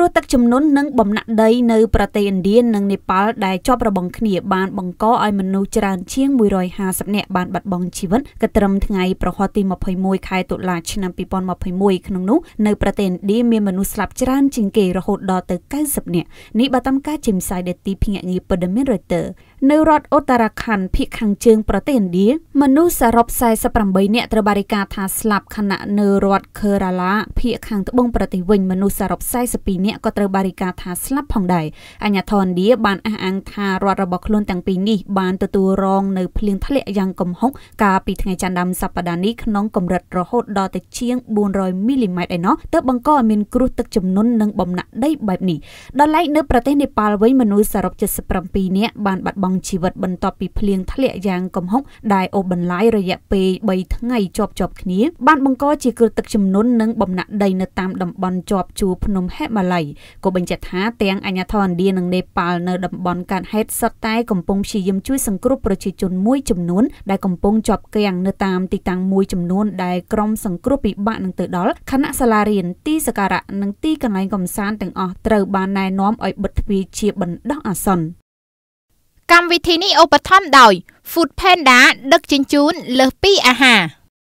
គ្រោះទឹកជំនន់និងបំណាក់ដីនៅប្រទេសឥណ្ឌានិងនេប៉ាល់ដែលជាប់របងគ្នាបានបង្កឲ្យមនុស្សច្រើនជាង150នាក់បានបាត់បង់ជីវិតកត្រឹមថ្ងៃប្រហ័សទី21ខែតុលាឆ្នាំ2021ក្នុងនោះនៅប្រទេសឥណ្ឌាមានមនុស្សស្លាប់ច្រើនជាងគេរហូតដល់ទៅ90នាក់នេះបើតាមការចេញផ្សាយដែលទីភ្នាក់ងារព័ត៌មាន Reuters នៅរដ្ឋអូតារ៉ាខណ្ឌភាគខាងជើងប្រទេសឥណ្ឌាមនុស្សសរុប48នាក់ត្រូវបារិកាថាស្លាប់ខណៈនៅរដ្ឋខេរ៉ាឡាភាគខាងត្បូងប្រទេសវិញ មនុស្សសរុប42នាក់នាក់ក៏ត្រូវបារីកាថាស្លាប់ផងដែរអាញាធរឥណ្ឌាបានអះអាងថារដ្ឋរបស់ខ្លួនទាំងពីរនេះបានទទួលរងនៅភ្លៀងធ្លាក់យ៉ាងគំហុកកាលពីថ្ងៃច័ន្ទដើមសប្តាហ៍នេះក្នុងកម្រិតរហូតដល់ទៅជាង400មីលីម៉ែត្រឯណោះទើបបង្កឲ្យមានគ្រោះទឹកជំនន់និងបំណាក់ដីបែបនេះដល់ឡែកនៅប្រទេសនេប៉ាល់វិញមនុស្សសរុប77នាក់បានបាត់បង់ជីវិតបន្ទាប់ពីភ្លៀងធ្លាក់យ៉ាងគំហុកដែលអូសបន្លាយរយៈពេល3ថ្ងៃជាប់ជាប់គ្នាបានបង្កជាគ្រោះទឹកជំនន់និងបំណាក់ដីនៅតាមតំបន់ជាប់ជួរភ្នំហេម៉ាល័យក៏បញ្ជាក់ថា ទាំងអាញាធរឥណ្ឌានិងនេប៉ាល់នៅតំបន់កើតហេតុសុទ្ធតែកំពុងព្យាយាមជួយសង្គ្រោះប្រជាជនមួយចំនួនដែលកំពុងជាប់គាំងនៅតាមទីតាំងមួយចំនួនដែលក្រុមសង្គ្រោះពិបាកនឹងទៅដល់ខណៈសាលារៀនទីសក្ការៈនិងទីកន្លែងកំសាន្តទាំងអស់ត្រូវបានណែនាំឲ្យបិទទ្វារជាបណ្ដោះអាសន្នកម្មវិធីនេះឧបត្ថម្ភដោយ Food Panda ដឹកជញ្ជូនលើសពីអាហារ